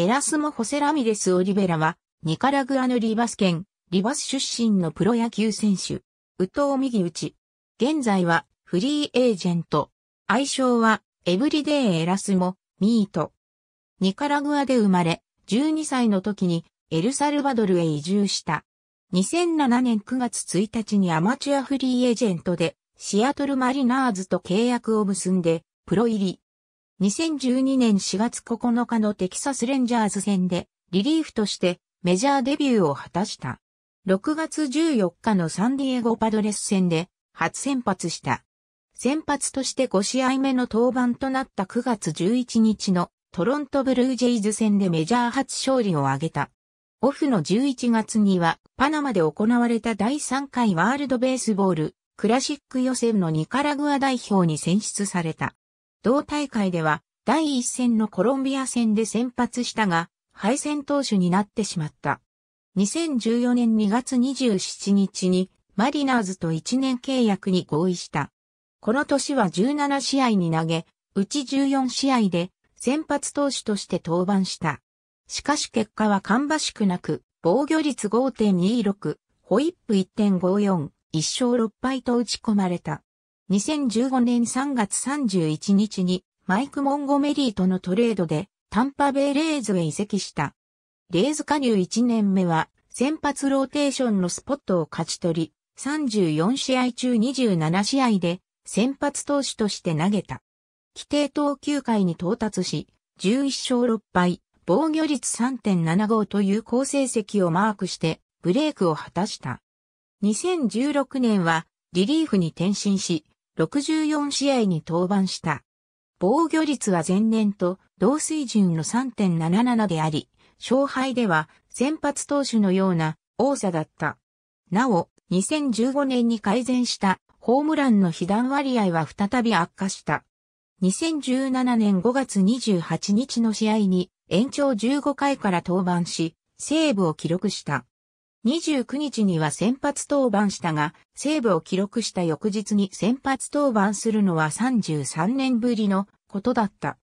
エラスモ・ホセ・ラミレス・オリベラは、ニカラグアのリバス県、リバス出身のプロ野球選手、ウト藤右打ち。現在は、フリーエージェント。愛称は、エブリデイ・エラスモ、ミート。ニカラグアで生まれ、12歳の時に、エルサルバドルへ移住した。2007年9月1日にアマチュアフリーエージェントで、シアトルマリナーズと契約を結んで、プロ入り。2012年4月9日のテキサスレンジャーズ戦でリリーフとしてメジャーデビューを果たした。6月14日のサンディエゴパドレス戦で初先発した。先発として5試合目の登板となった9月11日のトロントブルージェイズ戦でメジャー初勝利を挙げた。オフの11月にはパナマで行われた第3回ワールドベースボールクラシック予選のニカラグア代表に選出された。同大会では第一戦のコロンビア戦で先発したが、敗戦投手になってしまった。2014年2月27日にマリナーズと1年契約に合意した。この年は17試合に投げ、うち14試合で先発投手として登板した。しかし結果は芳しくなく、防御率5.26、ホイップ1.54、1勝6敗と打ち込まれた。2015年3月31日にマイク・モンゴメリーとのトレードでタンパベイ・レイズへ移籍した。レイズ加入1年目は先発ローテーションのスポットを勝ち取り、34試合中27試合で先発投手として投げた。規定投球回に到達し、11勝6敗、防御率3.75という好成績をマークしてブレイクを果たした。2016年はリリーフに転身し、64試合に登板した。防御率は前年と同水準の3.77であり、勝敗では先発投手のような多さだった。なお、2015年に改善したホームランの被弾割合は再び悪化した。2017年5月28日の試合に延長15回から登板し、セーブを記録した。29日には先発登板したが、セーブを記録した翌日に先発登板するのは33年ぶりのことだった。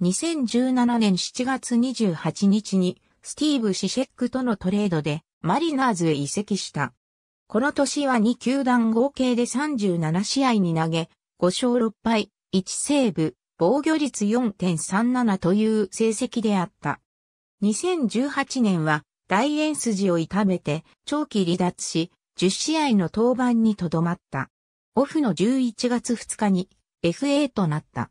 2017年7月28日にスティーブ・シシェックとのトレードでマリナーズへ移籍した。この年は2球団合計で37試合に投げ、5勝6敗、1セーブ、防御率4.37という成績であった。2018年は大円筋を痛めて長期離脱し、10試合の登板にとどまった。オフの11月2日に FA となった。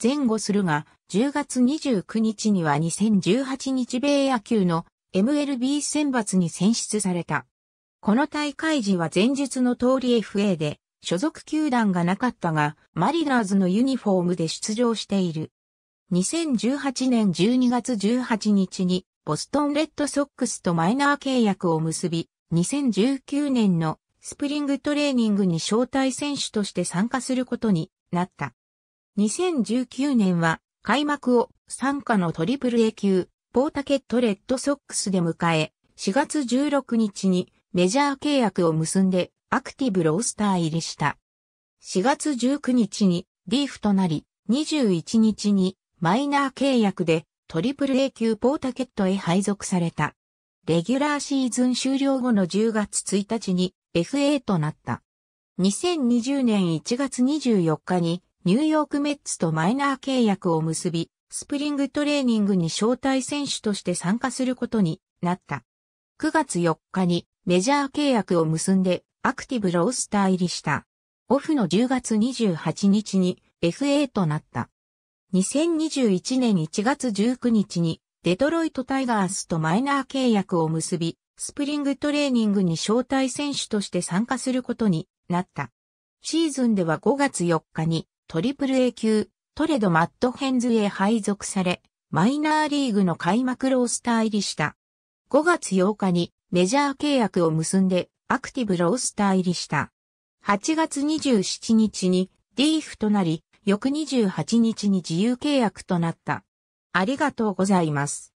前後するが、10月29日には2018日米野球の MLB 選抜に選出された。この大会時は前述の通り FA で所属球団がなかったが、マリナーズのユニフォームで出場している。2018年12月18日にボストンレッドソックスとマイナー契約を結び、2019年のスプリングトレーニングに招待選手として参加することになった。2019年は開幕を参加のトリプル A 級、ポータケットレッドソックスで迎え、4月16日にメジャー契約を結んでアクティブロースター入りした。4月19日にリーフとなり、21日にマイナー契約でトリプル a 級ポータケットへ配属された。レギュラーシーズン終了後の10月1日に FA となった。2020年1月24日にニューヨークメッツとマイナー契約を結び、スプリングトレーニングに招待選手として参加することになった。9月4日にメジャー契約を結んでアクティブロースター入りした。オフの10月28日に FA となった。2021年1月19日にデトロイトタイガースとマイナー契約を結び、スプリングトレーニングに招待選手として参加することになった。シーズンでは5月4日にトリプル A 級トレド・マット・ヘンズへ配属され、マイナーリーグの開幕ロースター入りした。5月8日にメジャー契約を結んでアクティブロースター入りした。8月27日にリーフとなり、翌28日に自由契約となった。ありがとうございます。